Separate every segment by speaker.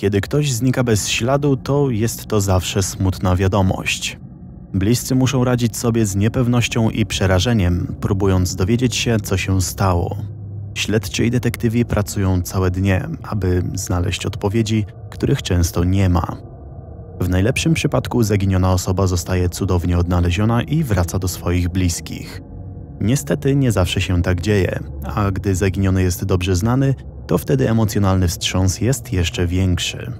Speaker 1: Kiedy ktoś znika bez śladu, to jest to zawsze smutna wiadomość. Bliscy muszą radzić sobie z niepewnością i przerażeniem, próbując dowiedzieć się, co się stało. Śledczy i detektywi pracują całe dnie, aby znaleźć odpowiedzi, których często nie ma. W najlepszym przypadku zaginiona osoba zostaje cudownie odnaleziona i wraca do swoich bliskich. Niestety nie zawsze się tak dzieje, a gdy zaginiony jest dobrze znany, to wtedy emocjonalny wstrząs jest jeszcze większy.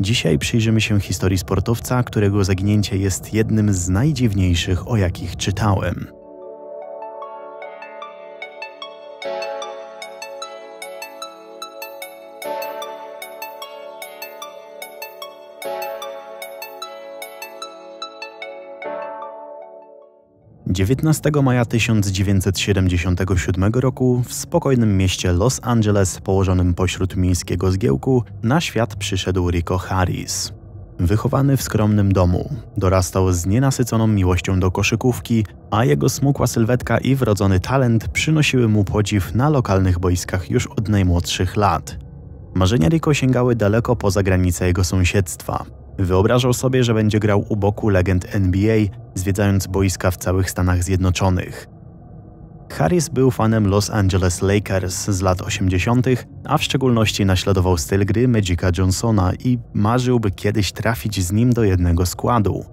Speaker 1: Dzisiaj przyjrzymy się historii sportowca, którego zaginięcie jest jednym z najdziwniejszych, o jakich czytałem. 19 maja 1977 roku w spokojnym mieście Los Angeles, położonym pośród miejskiego zgiełku, na świat przyszedł Rico Harris. Wychowany w skromnym domu, dorastał z nienasyconą miłością do koszykówki, a jego smukła sylwetka i wrodzony talent przynosiły mu podziw na lokalnych boiskach już od najmłodszych lat. Marzenia Rico sięgały daleko poza granice jego sąsiedztwa. Wyobrażał sobie, że będzie grał u boku legend NBA, zwiedzając boiska w całych Stanach Zjednoczonych. Harris był fanem Los Angeles Lakers z lat 80., a w szczególności naśladował styl gry Magica Johnsona i marzył, by kiedyś trafić z nim do jednego składu.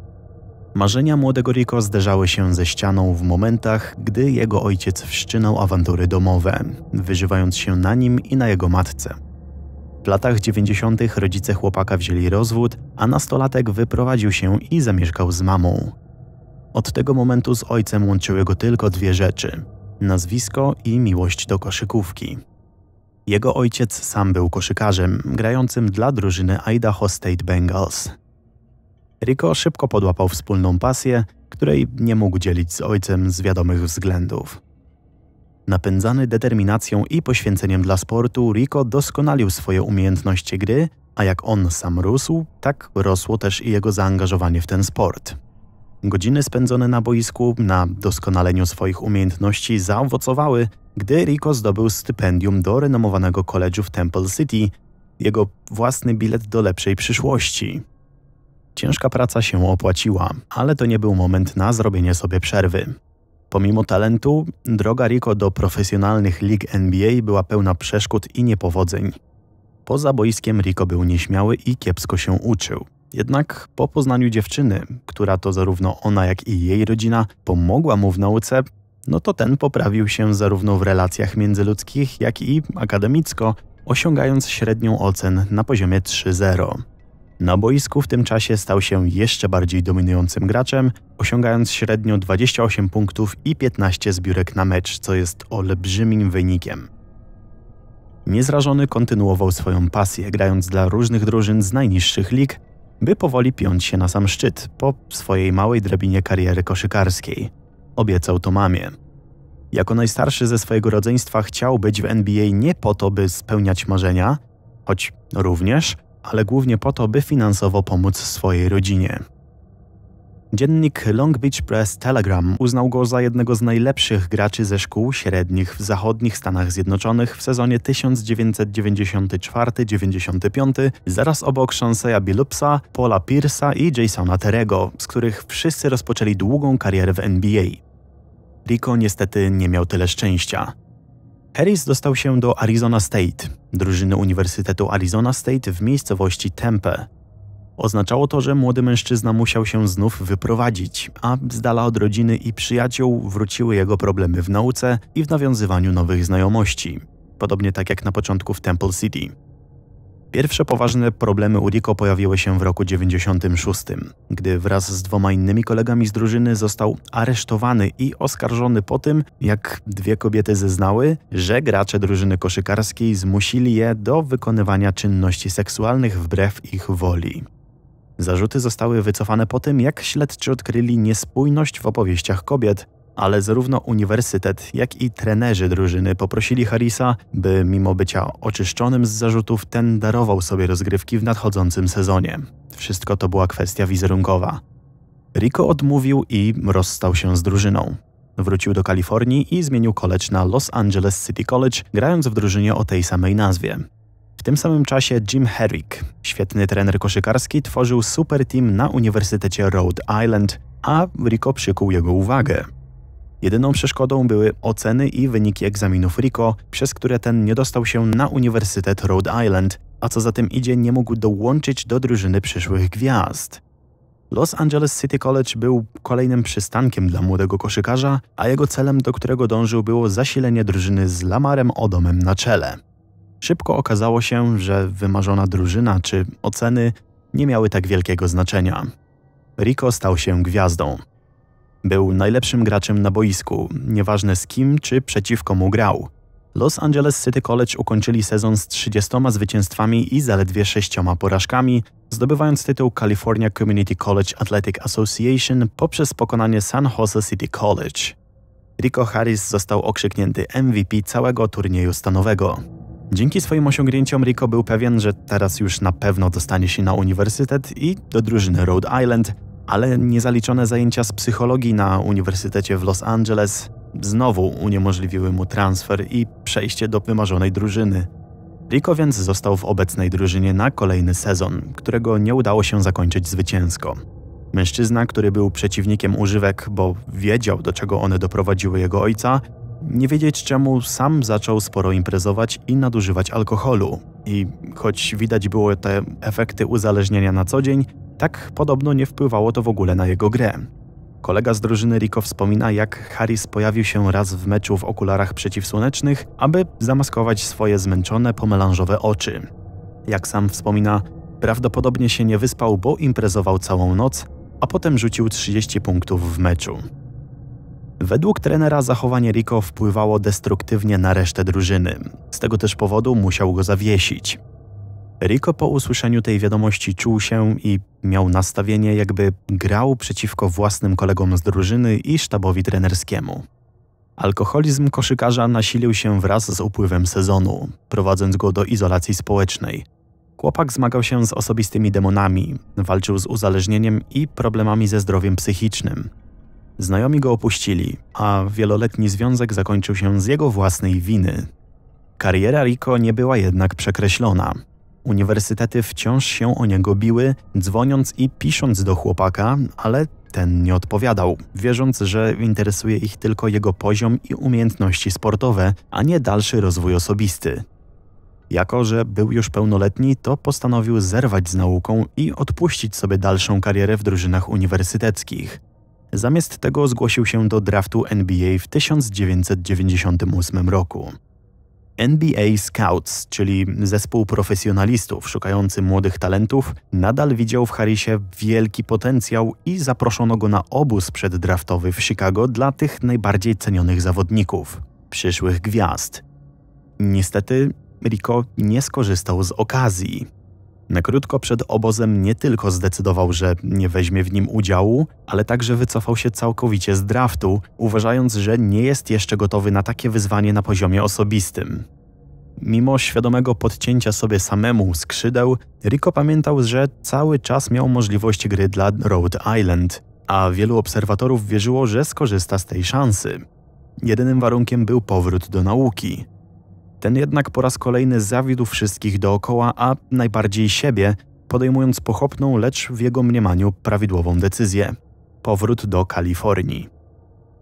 Speaker 1: Marzenia młodego Rico zderzały się ze ścianą w momentach, gdy jego ojciec wszczynał awantury domowe, wyżywając się na nim i na jego matce. W latach 90. rodzice chłopaka wzięli rozwód, a nastolatek wyprowadził się i zamieszkał z mamą. Od tego momentu z ojcem łączyły go tylko dwie rzeczy: nazwisko i miłość do koszykówki. Jego ojciec sam był koszykarzem, grającym dla drużyny Idaho State Bengals. Rico szybko podłapał wspólną pasję, której nie mógł dzielić z ojcem z wiadomych względów. Napędzany determinacją i poświęceniem dla sportu, Rico doskonalił swoje umiejętności gry, a jak on sam rósł, tak rosło też i jego zaangażowanie w ten sport. Godziny spędzone na boisku, na doskonaleniu swoich umiejętności zaowocowały, gdy Rico zdobył stypendium do renomowanego koledżu w Temple City, jego własny bilet do lepszej przyszłości. Ciężka praca się opłaciła, ale to nie był moment na zrobienie sobie przerwy. Pomimo talentu, droga Rico do profesjonalnych lig NBA była pełna przeszkód i niepowodzeń. Poza boiskiem Rico był nieśmiały i kiepsko się uczył. Jednak po poznaniu dziewczyny, która to zarówno ona, jak i jej rodzina pomogła mu w nauce, no to ten poprawił się zarówno w relacjach międzyludzkich, jak i akademicko, osiągając średnią ocen na poziomie 3-0. Na boisku w tym czasie stał się jeszcze bardziej dominującym graczem, osiągając średnio 28 punktów i 15 zbiórek na mecz, co jest olbrzymim wynikiem. Niezrażony kontynuował swoją pasję, grając dla różnych drużyn z najniższych lig, by powoli piąć się na sam szczyt po swojej małej drabinie kariery koszykarskiej. Obiecał to mamie. Jako najstarszy ze swojego rodzeństwa chciał być w NBA nie po to, by spełniać marzenia, choć również – ale głównie po to, by finansowo pomóc swojej rodzinie. Dziennik Long Beach Press Telegram uznał go za jednego z najlepszych graczy ze szkół średnich w zachodnich Stanach Zjednoczonych w sezonie 1994-95, zaraz obok Chanceya Billupsa, Paula Pierce'a i Jasona Terego, z których wszyscy rozpoczęli długą karierę w NBA. Rico niestety nie miał tyle szczęścia. Harris dostał się do Arizona State, drużyny Uniwersytetu Arizona State w miejscowości Tempe. Oznaczało to, że młody mężczyzna musiał się znów wyprowadzić, a z dala od rodziny i przyjaciół wróciły jego problemy w nauce i w nawiązywaniu nowych znajomości. Podobnie tak jak na początku w Temple City. Pierwsze poważne problemy Uriko pojawiły się w roku 96, gdy wraz z dwoma innymi kolegami z drużyny został aresztowany i oskarżony po tym, jak dwie kobiety zeznały, że gracze drużyny koszykarskiej zmusili je do wykonywania czynności seksualnych wbrew ich woli. Zarzuty zostały wycofane po tym, jak śledczy odkryli niespójność w opowieściach kobiet, ale zarówno uniwersytet, jak i trenerzy drużyny poprosili Harrisa, by mimo bycia oczyszczonym z zarzutów, ten darował sobie rozgrywki w nadchodzącym sezonie. Wszystko to była kwestia wizerunkowa. Rico odmówił i rozstał się z drużyną. Wrócił do Kalifornii i zmienił college na Los Angeles City College, grając w drużynie o tej samej nazwie. W tym samym czasie Jim Herrick, świetny trener koszykarski, tworzył super team na Uniwersytecie Rhode Island, a Rico przykuł jego uwagę. Jedyną przeszkodą były oceny i wyniki egzaminów RICO, przez które ten nie dostał się na Uniwersytet Rhode Island, a co za tym idzie nie mógł dołączyć do drużyny przyszłych gwiazd. Los Angeles City College był kolejnym przystankiem dla młodego koszykarza, a jego celem, do którego dążył, było zasilenie drużyny z Lamarem Odomem na czele. Szybko okazało się, że wymarzona drużyna czy oceny nie miały tak wielkiego znaczenia. Rico stał się gwiazdą. Był najlepszym graczem na boisku, nieważne z kim czy przeciwko mu grał. Los Angeles City College ukończyli sezon z 30 zwycięstwami i zaledwie 6 porażkami, zdobywając tytuł California Community College Athletic Association poprzez pokonanie San Jose City College. Rico Harris został okrzyknięty MVP całego turnieju stanowego. Dzięki swoim osiągnięciom Rico był pewien, że teraz już na pewno dostanie się na uniwersytet i do drużyny Rhode Island, ale niezaliczone zajęcia z psychologii na Uniwersytecie w Los Angeles znowu uniemożliwiły mu transfer i przejście do wymarzonej drużyny. Rico więc został w obecnej drużynie na kolejny sezon, którego nie udało się zakończyć zwycięsko. Mężczyzna, który był przeciwnikiem używek, bo wiedział, do czego one doprowadziły jego ojca, nie wiedzieć czemu sam zaczął sporo imprezować i nadużywać alkoholu. I choć widać było te efekty uzależnienia na co dzień, tak podobno nie wpływało to w ogóle na jego grę. Kolega z drużyny Rico wspomina, jak Harris pojawił się raz w meczu w okularach przeciwsłonecznych, aby zamaskować swoje zmęczone, pomelanżowe oczy. Jak sam wspomina, prawdopodobnie się nie wyspał, bo imprezował całą noc, a potem rzucił 30 punktów w meczu. Według trenera zachowanie Rico wpływało destruktywnie na resztę drużyny. Z tego też powodu musiał go zawiesić. Rico po usłyszeniu tej wiadomości czuł się i miał nastawienie, jakby grał przeciwko własnym kolegom z drużyny i sztabowi trenerskiemu. Alkoholizm koszykarza nasilił się wraz z upływem sezonu, prowadząc go do izolacji społecznej. Chłopak zmagał się z osobistymi demonami, walczył z uzależnieniem i problemami ze zdrowiem psychicznym. Znajomi go opuścili, a wieloletni związek zakończył się z jego własnej winy. Kariera Rico nie była jednak przekreślona. Uniwersytety wciąż się o niego biły, dzwoniąc i pisząc do chłopaka, ale ten nie odpowiadał, wierząc, że interesuje ich tylko jego poziom i umiejętności sportowe, a nie dalszy rozwój osobisty. Jako, że był już pełnoletni, to postanowił zerwać z nauką i odpuścić sobie dalszą karierę w drużynach uniwersyteckich. Zamiast tego zgłosił się do draftu NBA w 1998 roku. NBA Scouts, czyli zespół profesjonalistów szukający młodych talentów, nadal widział w Harrisie wielki potencjał i zaproszono go na obóz przeddraftowy w Chicago dla tych najbardziej cenionych zawodników, przyszłych gwiazd. Niestety, Rico nie skorzystał z okazji. Na krótko przed obozem nie tylko zdecydował, że nie weźmie w nim udziału, ale także wycofał się całkowicie z draftu, uważając, że nie jest jeszcze gotowy na takie wyzwanie na poziomie osobistym. Mimo świadomego podcięcia sobie samemu skrzydeł, Rico pamiętał, że cały czas miał możliwość gry dla Rhode Island, a wielu obserwatorów wierzyło, że skorzysta z tej szansy. Jedynym warunkiem był powrót do nauki. Ten jednak po raz kolejny zawiódł wszystkich dookoła, a najbardziej siebie, podejmując pochopną, lecz w jego mniemaniu prawidłową decyzję powrót do Kalifornii.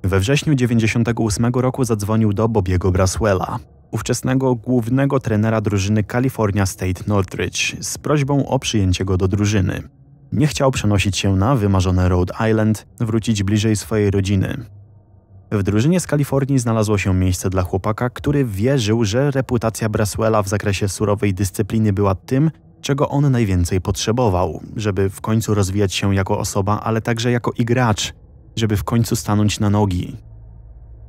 Speaker 1: We wrześniu 98 roku zadzwonił do Bobiego Braswella, ówczesnego głównego trenera drużyny California State Northridge, z prośbą o przyjęcie go do drużyny. Nie chciał przenosić się na wymarzone Rhode Island, wrócić bliżej swojej rodziny. W drużynie z Kalifornii znalazło się miejsce dla chłopaka, który wierzył, że reputacja Braswella w zakresie surowej dyscypliny była tym, czego on najwięcej potrzebował, żeby w końcu rozwijać się jako osoba, ale także jako i gracz, żeby w końcu stanąć na nogi.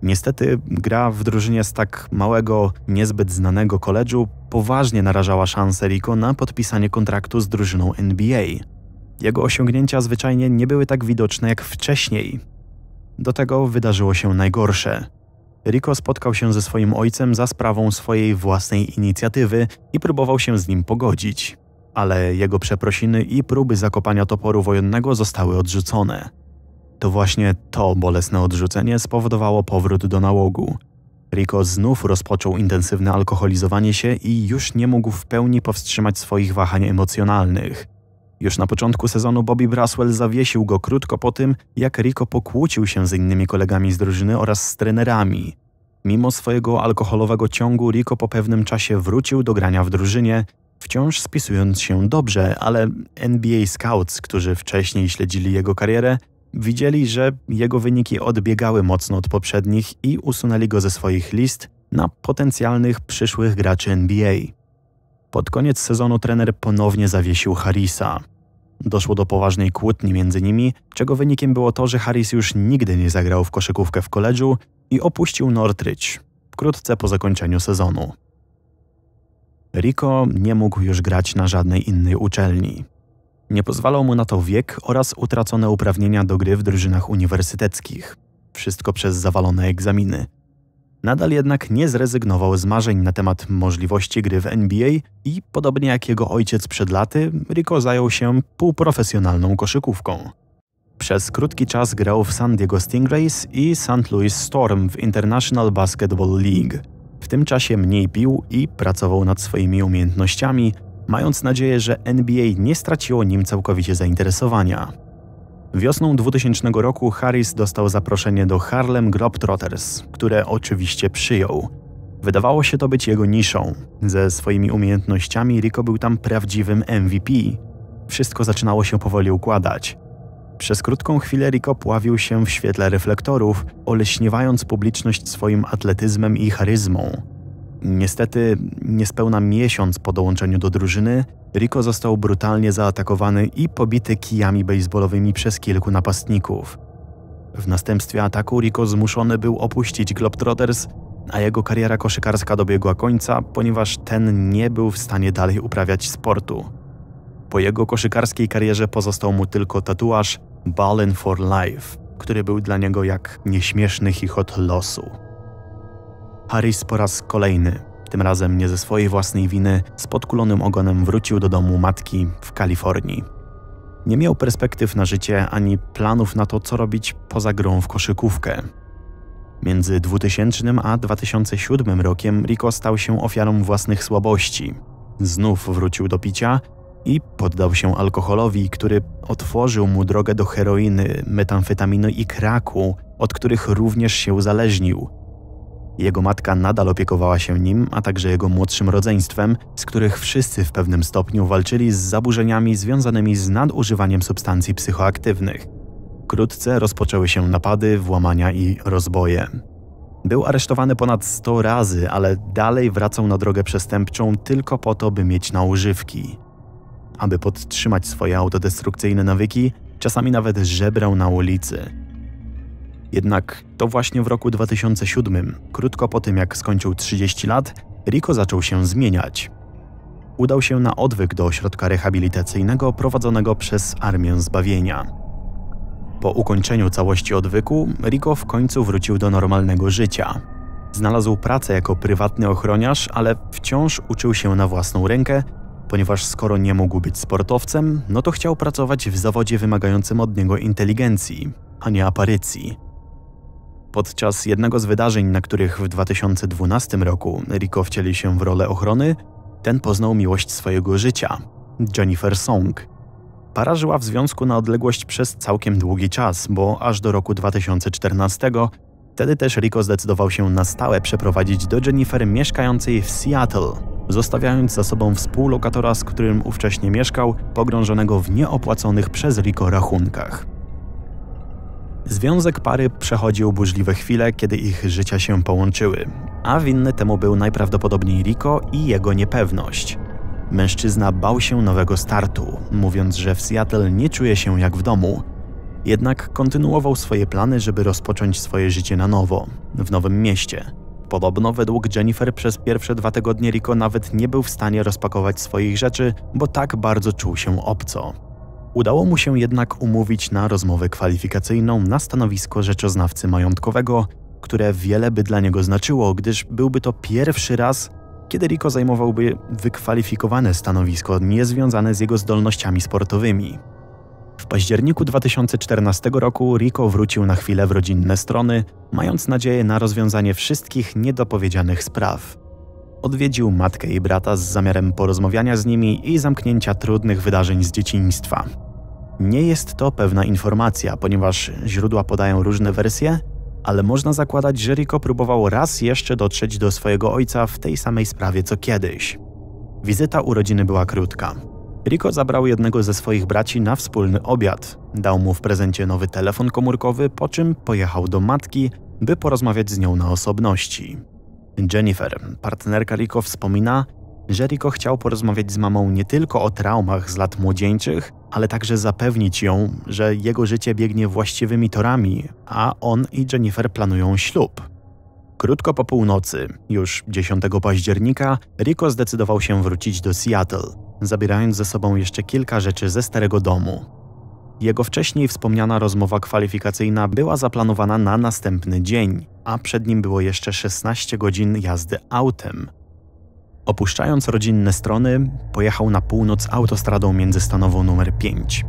Speaker 1: Niestety gra w drużynie z tak małego, niezbyt znanego koledżu poważnie narażała szanse Rico na podpisanie kontraktu z drużyną NBA. Jego osiągnięcia zwyczajnie nie były tak widoczne jak wcześniej, do tego wydarzyło się najgorsze. Rico spotkał się ze swoim ojcem za sprawą swojej własnej inicjatywy i próbował się z nim pogodzić. Ale jego przeprosiny i próby zakopania toporu wojennego zostały odrzucone. To właśnie to bolesne odrzucenie spowodowało powrót do nałogu. Rico znów rozpoczął intensywne alkoholizowanie się i już nie mógł w pełni powstrzymać swoich wahań emocjonalnych. Już na początku sezonu Bobby Braswell zawiesił go krótko po tym, jak Rico pokłócił się z innymi kolegami z drużyny oraz z trenerami. Mimo swojego alkoholowego ciągu Rico po pewnym czasie wrócił do grania w drużynie, wciąż spisując się dobrze, ale NBA scouts, którzy wcześniej śledzili jego karierę, widzieli, że jego wyniki odbiegały mocno od poprzednich i usunęli go ze swoich list na potencjalnych przyszłych graczy NBA. Pod koniec sezonu trener ponownie zawiesił Harisa. Doszło do poważnej kłótni między nimi, czego wynikiem było to, że Harris już nigdy nie zagrał w koszykówkę w koledżu i opuścił Northridge wkrótce po zakończeniu sezonu. Rico nie mógł już grać na żadnej innej uczelni. Nie pozwalał mu na to wiek oraz utracone uprawnienia do gry w drużynach uniwersyteckich. Wszystko przez zawalone egzaminy nadal jednak nie zrezygnował z marzeń na temat możliwości gry w NBA i, podobnie jak jego ojciec przed laty, Rico zajął się półprofesjonalną koszykówką. Przez krótki czas grał w San Diego Stingrays i St. Louis Storm w International Basketball League. W tym czasie mniej pił i pracował nad swoimi umiejętnościami, mając nadzieję, że NBA nie straciło nim całkowicie zainteresowania. Wiosną 2000 roku Harris dostał zaproszenie do Harlem Globetrotters, które oczywiście przyjął. Wydawało się to być jego niszą. Ze swoimi umiejętnościami Rico był tam prawdziwym MVP. Wszystko zaczynało się powoli układać. Przez krótką chwilę Rico pławił się w świetle reflektorów, oleśniewając publiczność swoim atletyzmem i charyzmą. Niestety, niespełna miesiąc po dołączeniu do drużyny, Rico został brutalnie zaatakowany i pobity kijami baseballowymi przez kilku napastników. W następstwie ataku Rico zmuszony był opuścić Globetrotters, a jego kariera koszykarska dobiegła końca, ponieważ ten nie był w stanie dalej uprawiać sportu. Po jego koszykarskiej karierze pozostał mu tylko tatuaż Ballin for Life, który był dla niego jak nieśmieszny chichot losu. Harris po raz kolejny, tym razem nie ze swojej własnej winy, z podkulonym ogonem wrócił do domu matki w Kalifornii. Nie miał perspektyw na życie ani planów na to, co robić poza grą w koszykówkę. Między 2000 a 2007 rokiem Rico stał się ofiarą własnych słabości. Znów wrócił do picia i poddał się alkoholowi, który otworzył mu drogę do heroiny, metamfetaminy i kraku, od których również się uzależnił. Jego matka nadal opiekowała się nim, a także jego młodszym rodzeństwem, z których wszyscy w pewnym stopniu walczyli z zaburzeniami związanymi z nadużywaniem substancji psychoaktywnych. Wkrótce rozpoczęły się napady, włamania i rozboje. Był aresztowany ponad 100 razy, ale dalej wracał na drogę przestępczą tylko po to, by mieć na używki. Aby podtrzymać swoje autodestrukcyjne nawyki, czasami nawet żebrał na ulicy. Jednak to właśnie w roku 2007, krótko po tym jak skończył 30 lat, Rico zaczął się zmieniać. Udał się na odwyk do ośrodka rehabilitacyjnego prowadzonego przez Armię Zbawienia. Po ukończeniu całości odwyku, Rico w końcu wrócił do normalnego życia. Znalazł pracę jako prywatny ochroniarz, ale wciąż uczył się na własną rękę, ponieważ skoro nie mógł być sportowcem, no to chciał pracować w zawodzie wymagającym od niego inteligencji, a nie aparycji. Podczas jednego z wydarzeń, na których w 2012 roku Rico wcieli się w rolę ochrony, ten poznał miłość swojego życia Jennifer Song. Para żyła w związku na odległość przez całkiem długi czas, bo aż do roku 2014 Wtedy też Rico zdecydował się na stałe przeprowadzić do Jennifer mieszkającej w Seattle, zostawiając za sobą współlokatora, z którym ówcześnie mieszkał, pogrążonego w nieopłaconych przez Rico rachunkach. Związek pary przechodził burzliwe chwile, kiedy ich życia się połączyły, a winny temu był najprawdopodobniej Rico i jego niepewność. Mężczyzna bał się nowego startu, mówiąc, że w Seattle nie czuje się jak w domu. Jednak kontynuował swoje plany, żeby rozpocząć swoje życie na nowo, w nowym mieście. Podobno według Jennifer przez pierwsze dwa tygodnie Rico nawet nie był w stanie rozpakować swoich rzeczy, bo tak bardzo czuł się obco. Udało mu się jednak umówić na rozmowę kwalifikacyjną na stanowisko rzeczoznawcy majątkowego, które wiele by dla niego znaczyło, gdyż byłby to pierwszy raz, kiedy Rico zajmowałby wykwalifikowane stanowisko niezwiązane z jego zdolnościami sportowymi. W październiku 2014 roku Rico wrócił na chwilę w rodzinne strony, mając nadzieję na rozwiązanie wszystkich niedopowiedzianych spraw. Odwiedził matkę i brata z zamiarem porozmawiania z nimi i zamknięcia trudnych wydarzeń z dzieciństwa. Nie jest to pewna informacja, ponieważ źródła podają różne wersje, ale można zakładać, że Rico próbował raz jeszcze dotrzeć do swojego ojca w tej samej sprawie co kiedyś. Wizyta urodziny była krótka. Rico zabrał jednego ze swoich braci na wspólny obiad, dał mu w prezencie nowy telefon komórkowy, po czym pojechał do matki, by porozmawiać z nią na osobności. Jennifer, partnerka Rico, wspomina, że Rico chciał porozmawiać z mamą nie tylko o traumach z lat młodzieńczych, ale także zapewnić ją, że jego życie biegnie właściwymi torami, a on i Jennifer planują ślub. Krótko po północy, już 10 października, Rico zdecydował się wrócić do Seattle, zabierając ze sobą jeszcze kilka rzeczy ze starego domu. Jego wcześniej wspomniana rozmowa kwalifikacyjna była zaplanowana na następny dzień, a przed nim było jeszcze 16 godzin jazdy autem, Opuszczając rodzinne strony, pojechał na północ autostradą międzystanową numer 5.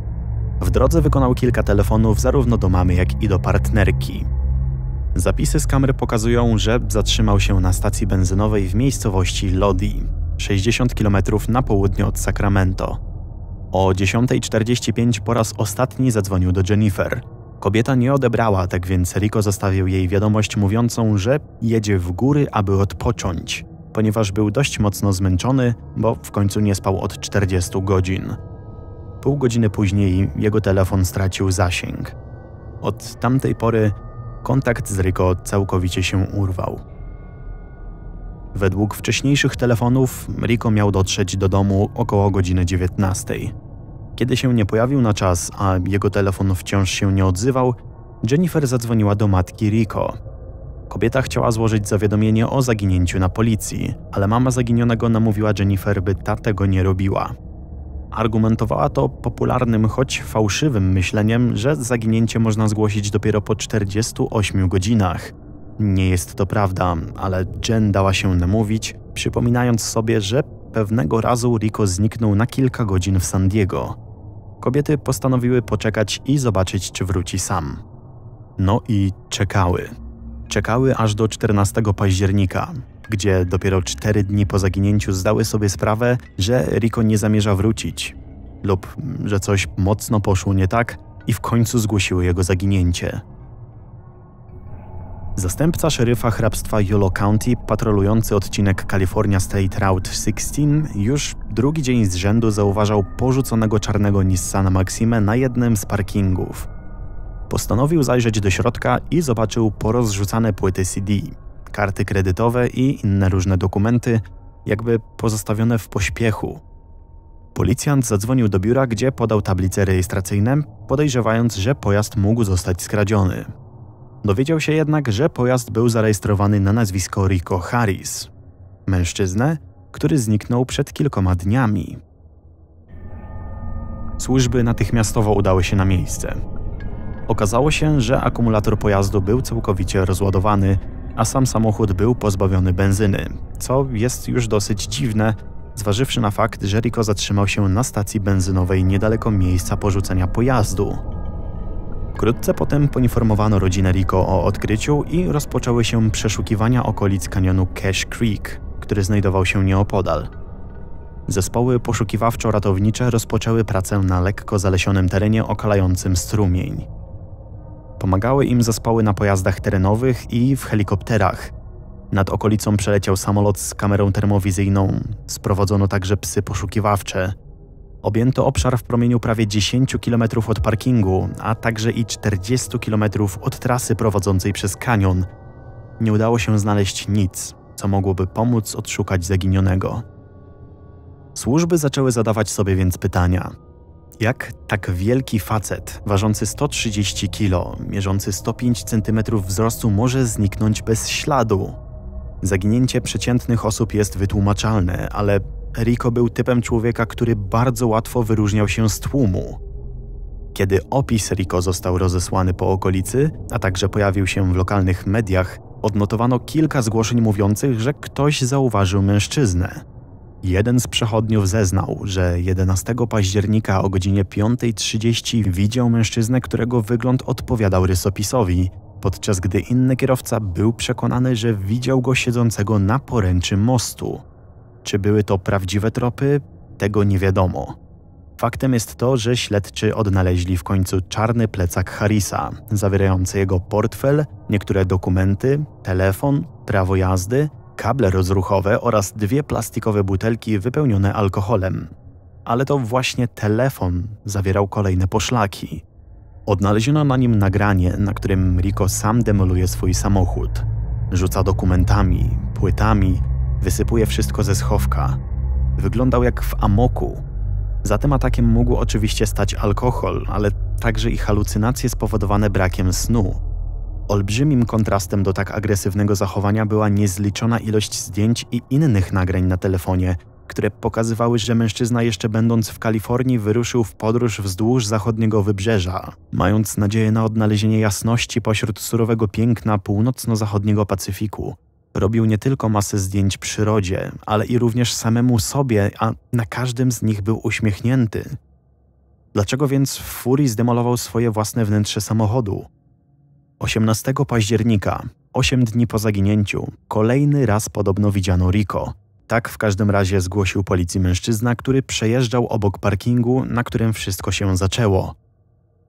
Speaker 1: W drodze wykonał kilka telefonów zarówno do mamy, jak i do partnerki. Zapisy z kamery pokazują, że zatrzymał się na stacji benzynowej w miejscowości Lodi, 60 km na południe od Sacramento. O 10.45 po raz ostatni zadzwonił do Jennifer. Kobieta nie odebrała, tak więc Rico zostawił jej wiadomość mówiącą, że jedzie w góry, aby odpocząć ponieważ był dość mocno zmęczony, bo w końcu nie spał od 40 godzin. Pół godziny później jego telefon stracił zasięg. Od tamtej pory kontakt z Ryko całkowicie się urwał. Według wcześniejszych telefonów Riko miał dotrzeć do domu około godziny 19. Kiedy się nie pojawił na czas, a jego telefon wciąż się nie odzywał, Jennifer zadzwoniła do matki Riko. Kobieta chciała złożyć zawiadomienie o zaginięciu na policji, ale mama zaginionego namówiła Jennifer, by ta tego nie robiła. Argumentowała to popularnym, choć fałszywym myśleniem, że zaginięcie można zgłosić dopiero po 48 godzinach. Nie jest to prawda, ale Jen dała się namówić, przypominając sobie, że pewnego razu Rico zniknął na kilka godzin w San Diego. Kobiety postanowiły poczekać i zobaczyć, czy wróci sam. No i czekały czekały aż do 14 października, gdzie dopiero 4 dni po zaginięciu zdały sobie sprawę, że Rico nie zamierza wrócić lub że coś mocno poszło nie tak i w końcu zgłosiły jego zaginięcie. Zastępca szeryfa hrabstwa Yolo County, patrolujący odcinek California State Route 16, już drugi dzień z rzędu zauważał porzuconego czarnego Nissana Maxime na jednym z parkingów. Postanowił zajrzeć do środka i zobaczył porozrzucane płyty CD, karty kredytowe i inne różne dokumenty, jakby pozostawione w pośpiechu. Policjant zadzwonił do biura, gdzie podał tablice rejestracyjne, podejrzewając, że pojazd mógł zostać skradziony. Dowiedział się jednak, że pojazd był zarejestrowany na nazwisko Rico Harris, mężczyznę, który zniknął przed kilkoma dniami. Służby natychmiastowo udały się na miejsce. Okazało się, że akumulator pojazdu był całkowicie rozładowany, a sam samochód był pozbawiony benzyny, co jest już dosyć dziwne, zważywszy na fakt, że Rico zatrzymał się na stacji benzynowej niedaleko miejsca porzucenia pojazdu. Wkrótce potem poinformowano rodzinę Rico o odkryciu i rozpoczęły się przeszukiwania okolic kanionu Cash Creek, który znajdował się nieopodal. Zespoły poszukiwawczo-ratownicze rozpoczęły pracę na lekko zalesionym terenie okalającym strumień. Pomagały im zespoły na pojazdach terenowych i w helikopterach. Nad okolicą przeleciał samolot z kamerą termowizyjną. Sprowadzono także psy poszukiwawcze. Objęto obszar w promieniu prawie 10 km od parkingu, a także i 40 km od trasy prowadzącej przez kanion. Nie udało się znaleźć nic, co mogłoby pomóc odszukać zaginionego. Służby zaczęły zadawać sobie więc pytania. Jak tak wielki facet, ważący 130 kg, mierzący 105 cm wzrostu, może zniknąć bez śladu? Zaginięcie przeciętnych osób jest wytłumaczalne, ale Rico był typem człowieka, który bardzo łatwo wyróżniał się z tłumu. Kiedy opis Rico został rozesłany po okolicy, a także pojawił się w lokalnych mediach, odnotowano kilka zgłoszeń mówiących, że ktoś zauważył mężczyznę. Jeden z przechodniów zeznał, że 11 października o godzinie 5.30 widział mężczyznę, którego wygląd odpowiadał rysopisowi, podczas gdy inny kierowca był przekonany, że widział go siedzącego na poręczy mostu. Czy były to prawdziwe tropy? Tego nie wiadomo. Faktem jest to, że śledczy odnaleźli w końcu czarny plecak Harrisa, zawierający jego portfel, niektóre dokumenty, telefon, prawo jazdy kable rozruchowe oraz dwie plastikowe butelki wypełnione alkoholem. Ale to właśnie telefon zawierał kolejne poszlaki. Odnaleziono na nim nagranie, na którym Rico sam demoluje swój samochód. Rzuca dokumentami, płytami, wysypuje wszystko ze schowka. Wyglądał jak w amoku. Za tym atakiem mógł oczywiście stać alkohol, ale także i halucynacje spowodowane brakiem snu. Olbrzymim kontrastem do tak agresywnego zachowania była niezliczona ilość zdjęć i innych nagrań na telefonie, które pokazywały, że mężczyzna jeszcze będąc w Kalifornii wyruszył w podróż wzdłuż zachodniego wybrzeża, mając nadzieję na odnalezienie jasności pośród surowego piękna północno-zachodniego Pacyfiku. Robił nie tylko masę zdjęć przyrodzie, ale i również samemu sobie, a na każdym z nich był uśmiechnięty. Dlaczego więc w furii zdemolował swoje własne wnętrze samochodu? 18 października, 8 dni po zaginięciu, kolejny raz podobno widziano Rico. Tak w każdym razie zgłosił policji mężczyzna, który przejeżdżał obok parkingu, na którym wszystko się zaczęło.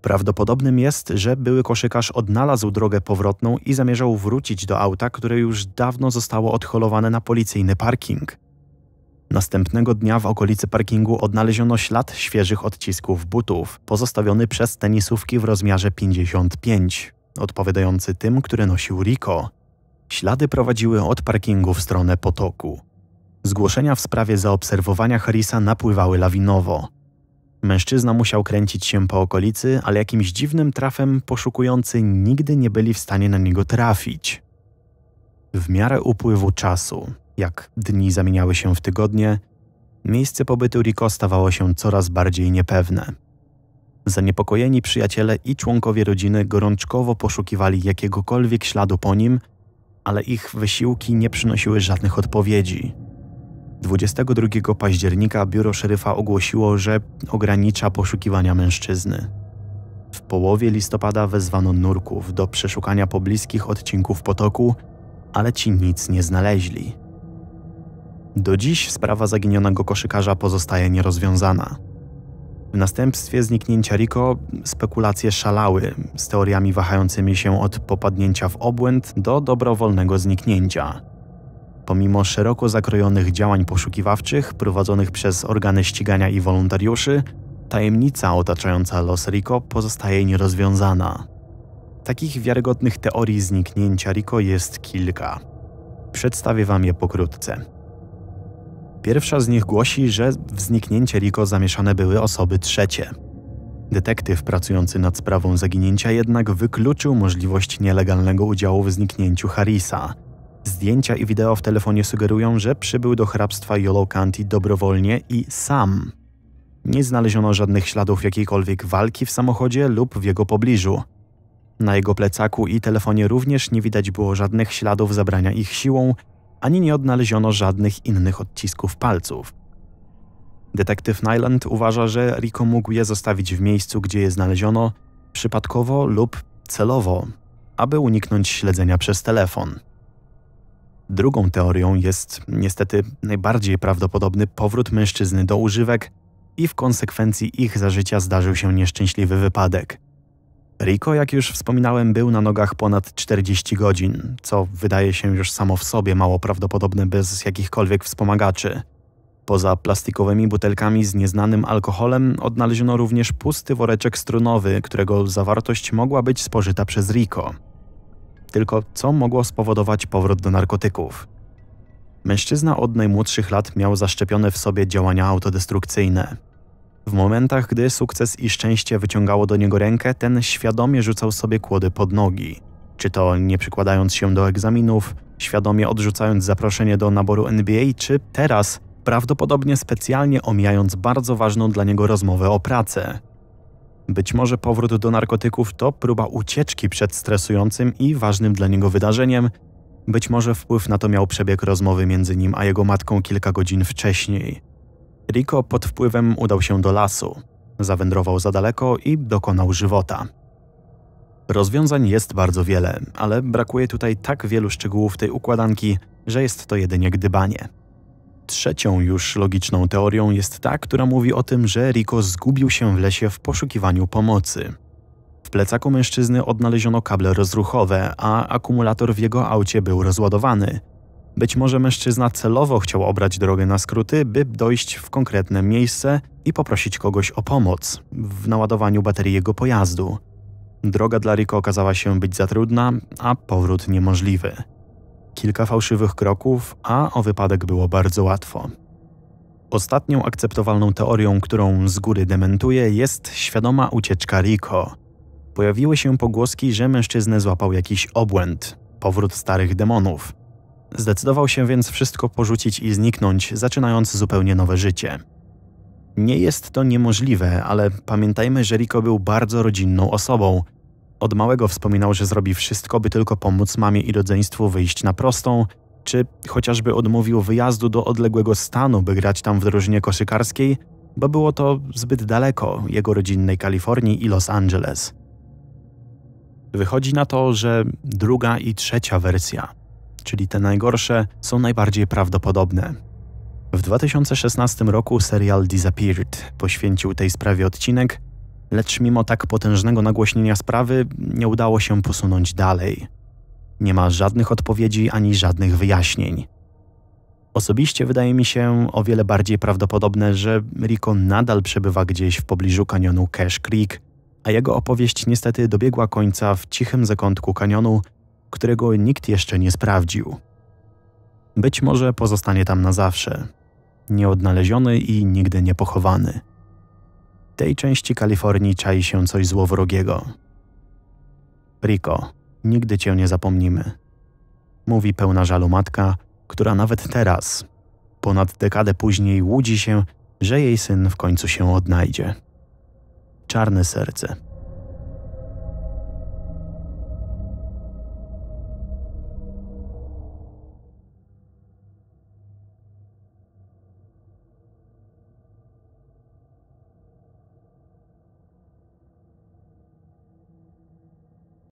Speaker 1: Prawdopodobnym jest, że były koszykarz odnalazł drogę powrotną i zamierzał wrócić do auta, które już dawno zostało odholowane na policyjny parking. Następnego dnia w okolicy parkingu odnaleziono ślad świeżych odcisków butów, pozostawiony przez tenisówki w rozmiarze 55 odpowiadający tym, które nosił Rico. Ślady prowadziły od parkingu w stronę potoku. Zgłoszenia w sprawie zaobserwowania Harrisa napływały lawinowo. Mężczyzna musiał kręcić się po okolicy, ale jakimś dziwnym trafem poszukujący nigdy nie byli w stanie na niego trafić. W miarę upływu czasu, jak dni zamieniały się w tygodnie, miejsce pobytu Rico stawało się coraz bardziej niepewne. Zaniepokojeni przyjaciele i członkowie rodziny gorączkowo poszukiwali jakiegokolwiek śladu po nim, ale ich wysiłki nie przynosiły żadnych odpowiedzi. 22 października biuro szeryfa ogłosiło, że ogranicza poszukiwania mężczyzny. W połowie listopada wezwano nurków do przeszukania pobliskich odcinków potoku, ale ci nic nie znaleźli. Do dziś sprawa zaginionego koszykarza pozostaje nierozwiązana. W następstwie zniknięcia Rico spekulacje szalały z teoriami wahającymi się od popadnięcia w obłęd do dobrowolnego zniknięcia. Pomimo szeroko zakrojonych działań poszukiwawczych prowadzonych przez organy ścigania i wolontariuszy, tajemnica otaczająca los Rico pozostaje nierozwiązana. Takich wiarygodnych teorii zniknięcia Rico jest kilka. Przedstawię Wam je pokrótce. Pierwsza z nich głosi, że w zniknięcie Riko zamieszane były osoby trzecie. Detektyw pracujący nad sprawą zaginięcia jednak wykluczył możliwość nielegalnego udziału w zniknięciu Harisa. Zdjęcia i wideo w telefonie sugerują, że przybył do hrabstwa Yolo County dobrowolnie i sam. Nie znaleziono żadnych śladów jakiejkolwiek walki w samochodzie lub w jego pobliżu. Na jego plecaku i telefonie również nie widać było żadnych śladów zabrania ich siłą ani nie odnaleziono żadnych innych odcisków palców. Detektyw Nyland uważa, że Rico mógł je zostawić w miejscu, gdzie je znaleziono, przypadkowo lub celowo, aby uniknąć śledzenia przez telefon. Drugą teorią jest niestety najbardziej prawdopodobny powrót mężczyzny do używek i w konsekwencji ich zażycia zdarzył się nieszczęśliwy wypadek. Rico, jak już wspominałem, był na nogach ponad 40 godzin, co wydaje się już samo w sobie mało prawdopodobne bez jakichkolwiek wspomagaczy. Poza plastikowymi butelkami z nieznanym alkoholem odnaleziono również pusty woreczek strunowy, którego zawartość mogła być spożyta przez Rico. Tylko co mogło spowodować powrót do narkotyków? Mężczyzna od najmłodszych lat miał zaszczepione w sobie działania autodestrukcyjne. W momentach, gdy sukces i szczęście wyciągało do niego rękę, ten świadomie rzucał sobie kłody pod nogi. Czy to nie przykładając się do egzaminów, świadomie odrzucając zaproszenie do naboru NBA, czy teraz prawdopodobnie specjalnie omijając bardzo ważną dla niego rozmowę o pracę. Być może powrót do narkotyków to próba ucieczki przed stresującym i ważnym dla niego wydarzeniem. Być może wpływ na to miał przebieg rozmowy między nim a jego matką kilka godzin wcześniej. Rico pod wpływem udał się do lasu. Zawędrował za daleko i dokonał żywota. Rozwiązań jest bardzo wiele, ale brakuje tutaj tak wielu szczegółów tej układanki, że jest to jedynie gdybanie. Trzecią już logiczną teorią jest ta, która mówi o tym, że Rico zgubił się w lesie w poszukiwaniu pomocy. W plecaku mężczyzny odnaleziono kable rozruchowe, a akumulator w jego aucie był rozładowany, być może mężczyzna celowo chciał obrać drogę na skróty, by dojść w konkretne miejsce i poprosić kogoś o pomoc w naładowaniu baterii jego pojazdu. Droga dla Rico okazała się być za trudna, a powrót niemożliwy. Kilka fałszywych kroków, a o wypadek było bardzo łatwo. Ostatnią akceptowalną teorią, którą z góry dementuje, jest świadoma ucieczka Rico. Pojawiły się pogłoski, że mężczyznę złapał jakiś obłęd, powrót starych demonów. Zdecydował się więc wszystko porzucić i zniknąć, zaczynając zupełnie nowe życie. Nie jest to niemożliwe, ale pamiętajmy, że Rico był bardzo rodzinną osobą. Od małego wspominał, że zrobi wszystko, by tylko pomóc mamie i rodzeństwu wyjść na prostą, czy chociażby odmówił wyjazdu do odległego stanu, by grać tam w drużynie koszykarskiej, bo było to zbyt daleko jego rodzinnej Kalifornii i Los Angeles. Wychodzi na to, że druga i trzecia wersja czyli te najgorsze, są najbardziej prawdopodobne. W 2016 roku serial Disappeared poświęcił tej sprawie odcinek, lecz mimo tak potężnego nagłośnienia sprawy nie udało się posunąć dalej. Nie ma żadnych odpowiedzi ani żadnych wyjaśnień. Osobiście wydaje mi się o wiele bardziej prawdopodobne, że Rico nadal przebywa gdzieś w pobliżu kanionu Cash Creek, a jego opowieść niestety dobiegła końca w cichym zakątku kanionu, którego nikt jeszcze nie sprawdził. Być może pozostanie tam na zawsze, nieodnaleziony i nigdy nie pochowany. W tej części Kalifornii czai się coś złowrogiego. Rico, nigdy cię nie zapomnimy. Mówi pełna żalu matka, która nawet teraz, ponad dekadę później, łudzi się, że jej syn w końcu się odnajdzie. Czarne serce.